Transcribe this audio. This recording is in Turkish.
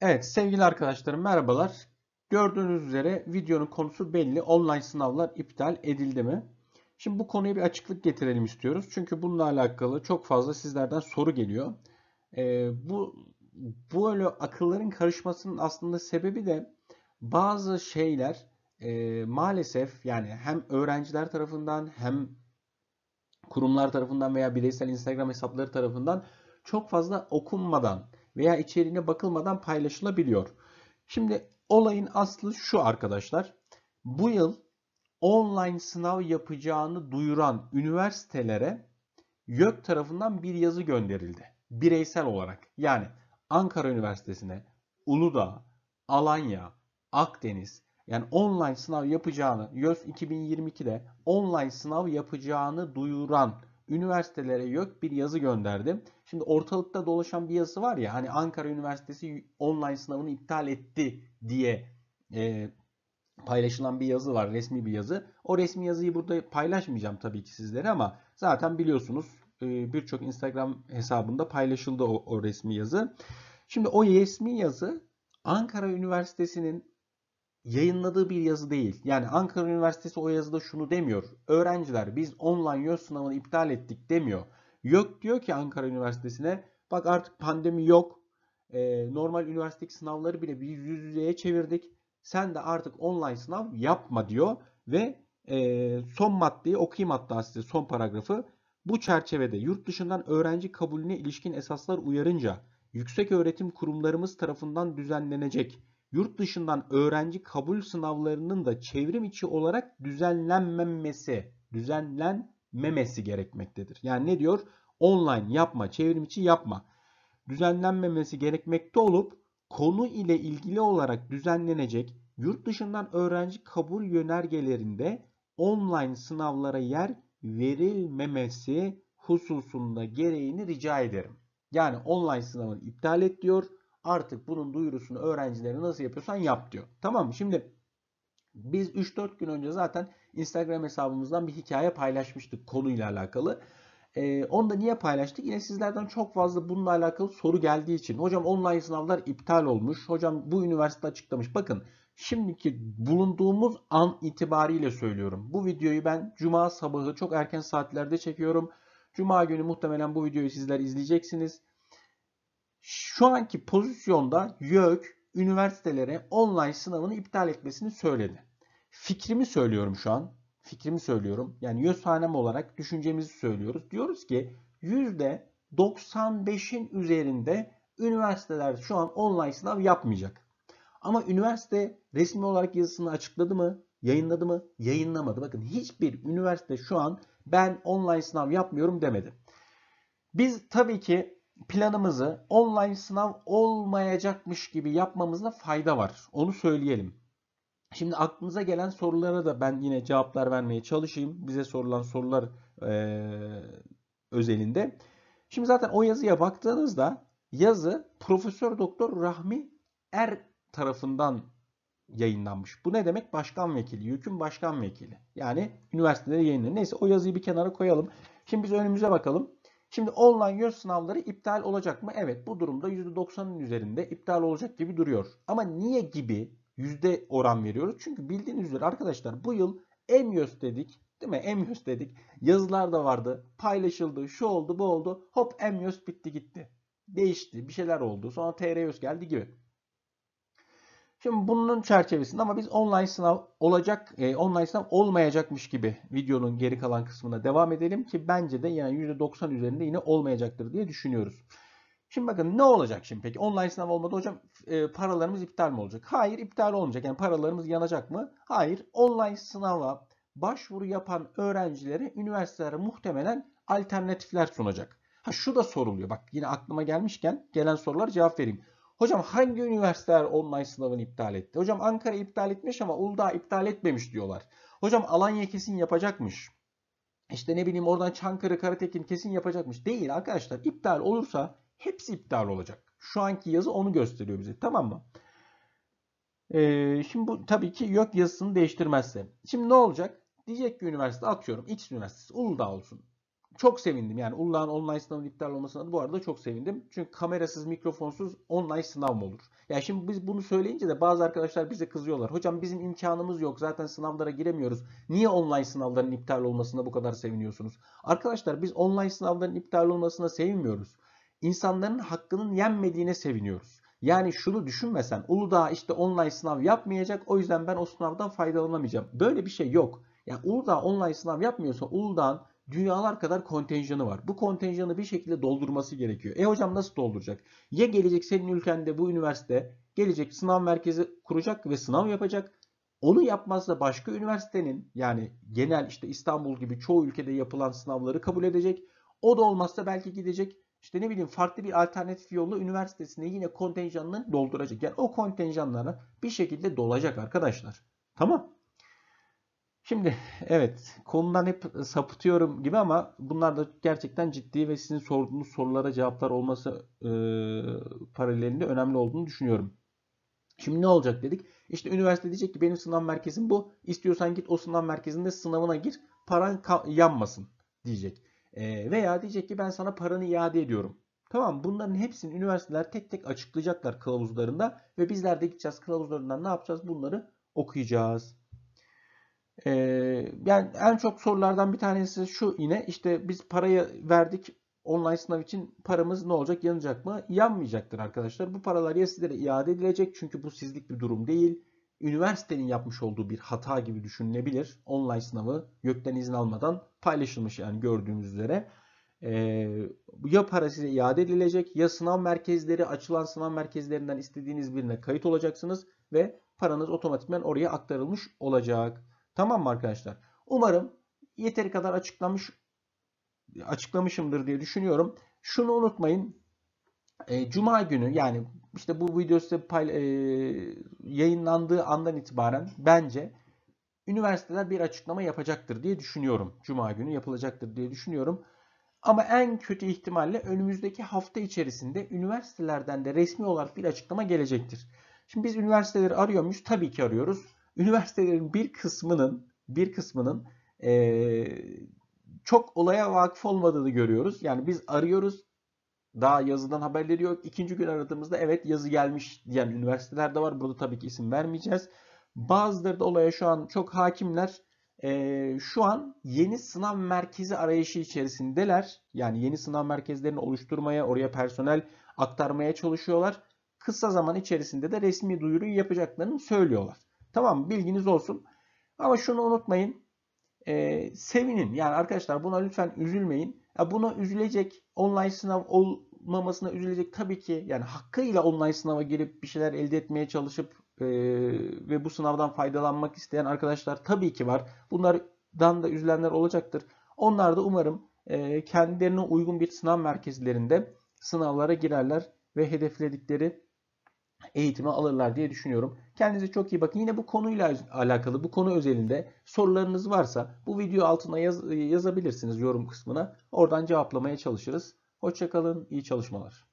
Evet sevgili arkadaşlarım merhabalar. Gördüğünüz üzere videonun konusu belli. Online sınavlar iptal edildi mi? Şimdi bu konuya bir açıklık getirelim istiyoruz. Çünkü bununla alakalı çok fazla sizlerden soru geliyor. Ee, bu bu öyle akılların karışmasının aslında sebebi de bazı şeyler e, maalesef yani hem öğrenciler tarafından hem kurumlar tarafından veya bireysel Instagram hesapları tarafından çok fazla okunmadan veya içeriğine bakılmadan paylaşılabiliyor. Şimdi olayın aslı şu arkadaşlar. Bu yıl online sınav yapacağını duyuran üniversitelere YÖK tarafından bir yazı gönderildi. Bireysel olarak yani Ankara Üniversitesi'ne, Uludağ, Alanya, Akdeniz yani online sınav yapacağını YÖS 2022'de online sınav yapacağını duyuran üniversitelere YÖK bir yazı gönderdi. Şimdi ortalıkta dolaşan bir yazı var ya hani Ankara Üniversitesi online sınavını iptal etti diye e, paylaşılan bir yazı var. Resmi bir yazı. O resmi yazıyı burada paylaşmayacağım tabii ki sizlere ama zaten biliyorsunuz e, birçok Instagram hesabında paylaşıldı o, o resmi yazı. Şimdi o resmi yazı Ankara Üniversitesi'nin yayınladığı bir yazı değil. Yani Ankara Üniversitesi o yazıda şunu demiyor. Öğrenciler biz online YÖS sınavını iptal ettik demiyor. Yok diyor ki Ankara Üniversitesi'ne bak artık pandemi yok. E, normal üniversitedeki sınavları bile bir yüz yüzeye çevirdik. Sen de artık online sınav yapma diyor ve e, son maddeyi okuyayım hatta size son paragrafı. Bu çerçevede yurt dışından öğrenci kabulüne ilişkin esaslar uyarınca yüksek öğretim kurumlarımız tarafından düzenlenecek yurt dışından öğrenci kabul sınavlarının da çevrim içi olarak düzenlenmemesi, düzenlen düzenlenmemesi gerekmektedir. Yani ne diyor? Online yapma, çevrimiçi yapma. Düzenlenmemesi gerekmekte olup konu ile ilgili olarak düzenlenecek yurt dışından öğrenci kabul yönergelerinde online sınavlara yer verilmemesi hususunda gereğini rica ederim. Yani online sınavı iptal et diyor. Artık bunun duyurusunu öğrencilere nasıl yapıyorsan yap diyor. Tamam mı? Şimdi biz 3-4 gün önce zaten Instagram hesabımızdan bir hikaye paylaşmıştık konuyla alakalı. E, onu da niye paylaştık? Yine sizlerden çok fazla bununla alakalı soru geldiği için. Hocam online sınavlar iptal olmuş. Hocam bu üniversite açıklamış. Bakın şimdiki bulunduğumuz an itibariyle söylüyorum. Bu videoyu ben cuma sabahı çok erken saatlerde çekiyorum. Cuma günü muhtemelen bu videoyu sizler izleyeceksiniz. Şu anki pozisyonda YÖK üniversitelere online sınavını iptal etmesini söyledi. Fikrimi söylüyorum şu an. Fikrimi söylüyorum. Yani yüz olarak düşüncemizi söylüyoruz. Diyoruz ki %95'in üzerinde üniversiteler şu an online sınav yapmayacak. Ama üniversite resmi olarak yazısını açıkladı mı? Yayınladı mı? Yayınlamadı. Bakın hiçbir üniversite şu an ben online sınav yapmıyorum demedi. Biz tabii ki planımızı online sınav olmayacakmış gibi yapmamızda fayda var. Onu söyleyelim. Şimdi aklınıza gelen sorulara da ben yine cevaplar vermeye çalışayım. Bize sorulan sorular e, özelinde. Şimdi zaten o yazıya baktığınızda yazı Profesör Doktor Rahmi Er tarafından yayınlanmış. Bu ne demek? Başkan vekili, yükün başkan vekili. Yani üniversitede yayınlanıyor. Neyse o yazıyı bir kenara koyalım. Şimdi biz önümüze bakalım. Şimdi online göz sınavları iptal olacak mı? Evet bu durumda %90'ın üzerinde iptal olacak gibi duruyor. Ama niye gibi yüzde oran veriyoruz. Çünkü bildiğiniz üzere arkadaşlar bu yıl Emyos dedik. Değil mi? Emyos dedik. Yazılar da vardı. Paylaşıldı. Şu oldu bu oldu. Hop Emyos bitti gitti. Değişti. Bir şeyler oldu. Sonra TRYOS geldi gibi. Şimdi bunun çerçevesinde ama biz online sınav olacak, e, online sınav olmayacakmış gibi videonun geri kalan kısmına devam edelim ki bence de yani %90 üzerinde yine olmayacaktır diye düşünüyoruz. Şimdi bakın ne olacak şimdi peki? Online sınav olmadı hocam e, paralarımız iptal mi olacak? Hayır iptal olmayacak. Yani paralarımız yanacak mı? Hayır. Online sınava başvuru yapan öğrencilere üniversitelere muhtemelen alternatifler sunacak. Ha şu da soruluyor. Bak yine aklıma gelmişken gelen sorular cevap vereyim. Hocam hangi üniversiteler online sınavını iptal etti? Hocam Ankara iptal etmiş ama Uludağ iptal etmemiş diyorlar. Hocam Alanya kesin yapacakmış. İşte ne bileyim oradan Çankırı Karatekin kesin yapacakmış. Değil arkadaşlar. İptal olursa Hepsi iptal olacak. Şu anki yazı onu gösteriyor bize. Tamam mı? Ee, şimdi bu tabii ki yok yazısını değiştirmezse. Şimdi ne olacak? Diyecek ki üniversite atıyorum. X üniversitesi Uludağ olsun. Çok sevindim yani Uludağ'ın online sınavının iptal olmasına bu arada çok sevindim. Çünkü kamerasız, mikrofonsuz online sınav mı olur? Ya yani şimdi biz bunu söyleyince de bazı arkadaşlar bize kızıyorlar. Hocam bizim imkanımız yok zaten sınavlara giremiyoruz. Niye online sınavların iptal olmasına bu kadar seviniyorsunuz? Arkadaşlar biz online sınavların iptal olmasına sevinmiyoruz insanların hakkının yenmediğine seviniyoruz. Yani şunu düşünmesen Uludağ işte online sınav yapmayacak o yüzden ben o sınavdan faydalanamayacağım. Böyle bir şey yok. Yani Uludağ online sınav yapmıyorsa Uludağ'ın dünyalar kadar kontenjanı var. Bu kontenjanı bir şekilde doldurması gerekiyor. E hocam nasıl dolduracak? Ya gelecek senin ülkende bu üniversite gelecek sınav merkezi kuracak ve sınav yapacak. Onu yapmazsa başka üniversitenin yani genel işte İstanbul gibi çoğu ülkede yapılan sınavları kabul edecek. O da olmazsa belki gidecek işte ne bileyim farklı bir alternatif yolla üniversitesine yine kontenjanını dolduracak. Yani o kontenjanlara bir şekilde dolacak arkadaşlar. Tamam. Şimdi evet konudan hep sapıtıyorum gibi ama bunlar da gerçekten ciddi ve sizin sorduğunuz sorulara cevaplar olması e, paralelinde önemli olduğunu düşünüyorum. Şimdi ne olacak dedik. İşte üniversite diyecek ki benim sınav merkezim bu. İstiyorsan git o sınav merkezinde sınavına gir. Paran yanmasın diyecek. Ee, veya diyecek ki ben sana paranı iade ediyorum. Tamam bunların hepsini üniversiteler tek tek açıklayacaklar kılavuzlarında ve bizler de gideceğiz kılavuzlarından ne yapacağız bunları okuyacağız. Ee, yani en çok sorulardan bir tanesi şu yine işte biz parayı verdik online sınav için paramız ne olacak yanacak mı? Yanmayacaktır arkadaşlar. Bu paralar ya sizlere iade edilecek çünkü bu sizlik bir durum değil üniversitenin yapmış olduğu bir hata gibi düşünülebilir. Online sınavı YÖK'ten izin almadan paylaşılmış yani gördüğünüz üzere. Ee, ya para size iade edilecek ya sınav merkezleri açılan sınav merkezlerinden istediğiniz birine kayıt olacaksınız ve paranız otomatikman oraya aktarılmış olacak. Tamam mı arkadaşlar? Umarım yeteri kadar açıklamış açıklamışımdır diye düşünüyorum. Şunu unutmayın. E, Cuma günü yani işte bu video size pay, e, yayınlandığı andan itibaren bence üniversiteler bir açıklama yapacaktır diye düşünüyorum. Cuma günü yapılacaktır diye düşünüyorum. Ama en kötü ihtimalle önümüzdeki hafta içerisinde üniversitelerden de resmi olarak bir açıklama gelecektir. Şimdi biz üniversiteleri arıyor muyuz? Tabii ki arıyoruz. Üniversitelerin bir kısmının bir kısmının e, çok olaya vakıf olmadığını görüyoruz. Yani biz arıyoruz daha yazıdan haberleri yok. İkinci gün aradığımızda evet yazı gelmiş diyen üniversiteler de var. Burada tabii ki isim vermeyeceğiz. Bazıları da olaya şu an çok hakimler. Ee, şu an yeni sınav merkezi arayışı içerisindeler. Yani yeni sınav merkezlerini oluşturmaya, oraya personel aktarmaya çalışıyorlar. Kısa zaman içerisinde de resmi duyuru yapacaklarını söylüyorlar. Tamam bilginiz olsun. Ama şunu unutmayın. Ee, sevinin. Yani arkadaşlar buna lütfen üzülmeyin. Ya buna üzülecek, online sınav olmamasına üzülecek tabii ki. Yani hakkıyla online sınava girip bir şeyler elde etmeye çalışıp e, ve bu sınavdan faydalanmak isteyen arkadaşlar tabii ki var. Bunlardan da üzülenler olacaktır. Onlar da umarım e, kendilerine uygun bir sınav merkezlerinde sınavlara girerler ve hedefledikleri eğitimi alırlar diye düşünüyorum. Kendinize çok iyi bakın. Yine bu konuyla alakalı, bu konu özelinde sorularınız varsa bu video altına yaz, e, yazabilirsiniz yorum kısmına. Oradan cevaplamaya çalışırız. Hoşçakalın, iyi çalışmalar.